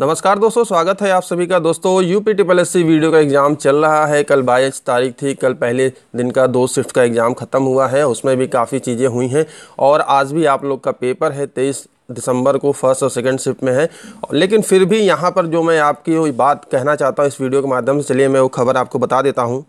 नमस्कार दोस्तों स्वागत है आप सभी का दोस्तों यूपी ट्रिपल एस वीडियो का एग्ज़ाम चल रहा है कल बाईस तारीख थी कल पहले दिन का दो शिफ्ट का एग्ज़ाम ख़त्म हुआ है उसमें भी काफ़ी चीज़ें हुई हैं और आज भी आप लोग का पेपर है तेईस दिसंबर को फर्स्ट और सेकंड शिफ्ट में है लेकिन फिर भी यहाँ पर जो मैं आपकी बात कहना चाहता हूँ इस वीडियो के माध्यम से चलिए मैं वो खबर आपको बता देता हूँ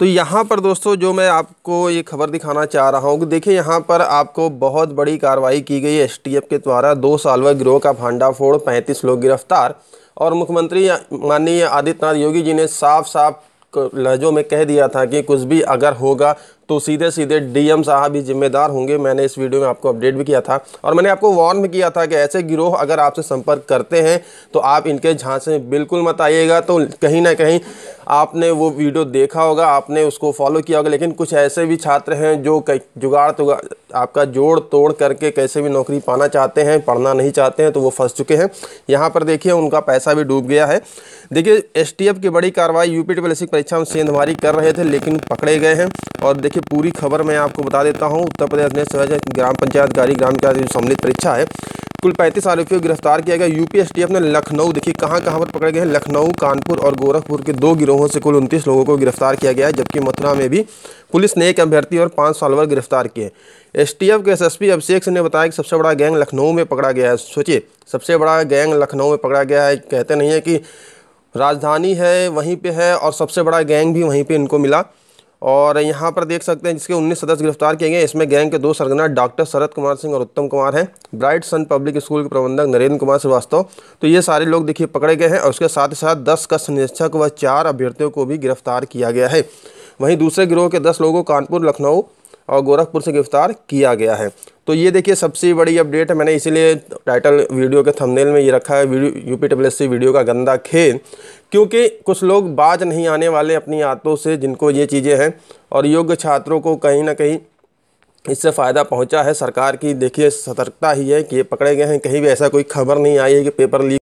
तो यहाँ पर दोस्तों जो मैं आपको ये खबर दिखाना चाह रहा हूँ कि देखिए यहाँ पर आपको बहुत बड़ी कार्रवाई की गई एस के द्वारा दो साल व गिरोह का भांडाफोड़ पैंतीस लोग गिरफ्तार और मुख्यमंत्री माननीय आदित्यनाथ योगी जी ने साफ साफ लहजों में कह दिया था कि कुछ भी अगर होगा तो सीधे सीधे डीएम साहब ही जिम्मेदार होंगे मैंने इस वीडियो में आपको अपडेट भी किया था और मैंने आपको वार्न भी किया था कि ऐसे गिरोह अगर आपसे संपर्क करते हैं तो आप इनके झांसे बिल्कुल मत आइएगा तो कहीं ना कहीं आपने वो वीडियो देखा होगा आपने उसको फॉलो किया होगा लेकिन कुछ ऐसे भी छात्र हैं जो कई जुगाड़ तो आपका जोड़ तोड़ करके कैसे भी नौकरी पाना चाहते हैं पढ़ना नहीं चाहते हैं तो वो फंस चुके हैं यहाँ पर देखिए उनका पैसा भी डूब गया है देखिए एसटीएफ की बड़ी कार्रवाई यूपी टी परीक्षा में सेंधमारी कर रहे थे लेकिन पकड़े गए हैं और देखिए देखिए पूरी खबर मैं आपको बता देता हूँ उत्तर प्रदेश ने सहज ग्राम पंचायत गारी ग्राम पंचायत जो सम्मिलित परीक्षा है कुल पैंतीस आरोपियों को गिरफ्तार किया गया यूपीएसटीएफ ने लखनऊ देखिए कहाँ कहाँ पर पकड़े गए हैं लखनऊ कानपुर और गोरखपुर के दो गिरोहों से कुल उनतीस लोगों को गिरफ्तार किया गया जबकि मथुरा में भी पुलिस ने एक अभ्यर्थी और पाँच सालवर गिरफ्तार किए एसटीएफ के एसएसपी अभिषेक सिंह ने बताया कि सबसे बड़ा गैंग लखनऊ में पकड़ा गया है सोचिए सबसे बड़ा गैंग लखनऊ में पकड़ा गया है कहते नहीं है कि राजधानी है वहीं पर है और सबसे बड़ा गैंग भी वहीं पर इनको मिला और यहाँ पर देख सकते हैं जिसके 19 सदस्य गिरफ्तार किए गए इसमें गैंग के दो सरगना डॉक्टर शरद कुमार सिंह और उत्तम कुमार हैं ब्राइट सन पब्लिक स्कूल के प्रबंधक नरेंद्र कुमार श्रीवास्तव तो ये सारे लोग देखिए पकड़े गए हैं और उसके साथ ही साथ दस कस निरीक्षक व चार अभ्यर्थियों को भी गिरफ्तार किया गया है वहीं दूसरे गिरोह के दस लोगों कानपुर लखनऊ और गोरखपुर से गिरफ़्तार किया गया है तो ये देखिए सबसे बड़ी अपडेट है मैंने इसीलिए टाइटल वीडियो के थंबनेल में ये रखा है यू यूपी डब्ल्यू वीडियो का गंदा खेल क्योंकि कुछ लोग बाज नहीं आने वाले अपनी आतों से जिनको ये चीज़ें हैं और योग्य छात्रों को कहीं ना कहीं इससे फ़ायदा पहुंचा है सरकार की देखिए सतर्कता ही है कि ये पकड़े गए हैं कहीं भी ऐसा कोई खबर नहीं आई है कि पेपर लीक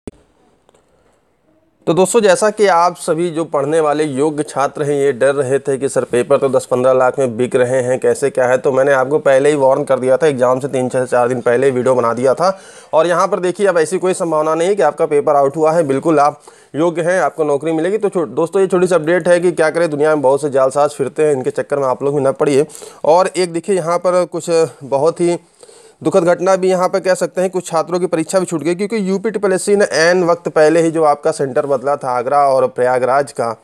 तो दोस्तों जैसा कि आप सभी जो पढ़ने वाले योग्य छात्र हैं ये डर रहे थे कि सर पेपर तो 10-15 लाख में बिक रहे हैं कैसे क्या है तो मैंने आपको पहले ही वार्न कर दिया था एग्ज़ाम से तीन छः चार दिन पहले ही वीडियो बना दिया था और यहाँ पर देखिए अब ऐसी कोई संभावना नहीं है कि आपका पेपर आउट हुआ है बिल्कुल आप योग्य हैं आपको नौकरी मिलेगी तो दोस्तों ये छोटी सी अपडेट है कि क्या करें दुनिया में बहुत से जालसाज फिरते हैं इनके चक्कर में आप लोग भी न पड़िए और एक देखिए यहाँ पर कुछ बहुत ही दुखद घटना भी यहाँ पर कह सकते हैं कुछ छात्रों की परीक्षा भी छूट गई क्योंकि यूपी एस ने एन वक्त पहले ही जो आपका सेंटर बदला था आगरा और प्रयागराज का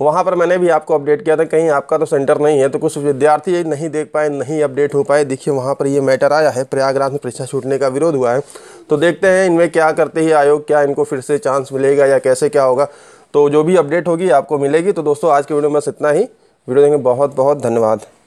वहाँ पर मैंने भी आपको अपडेट किया था कहीं आपका तो सेंटर नहीं है तो कुछ विद्यार्थी ये नहीं देख पाए नहीं अपडेट हो पाए देखिए वहाँ पर ये मैटर आया है प्रयागराज में परीक्षा छूटने का विरोध हुआ है तो देखते हैं इनमें क्या करते ही आयोग क्या इनको फिर से चांस मिलेगा या कैसे क्या होगा तो जो भी अपडेट होगी आपको मिलेगी तो दोस्तों आज के वीडियो में बस इतना ही वीडियो देखेंगे बहुत बहुत धन्यवाद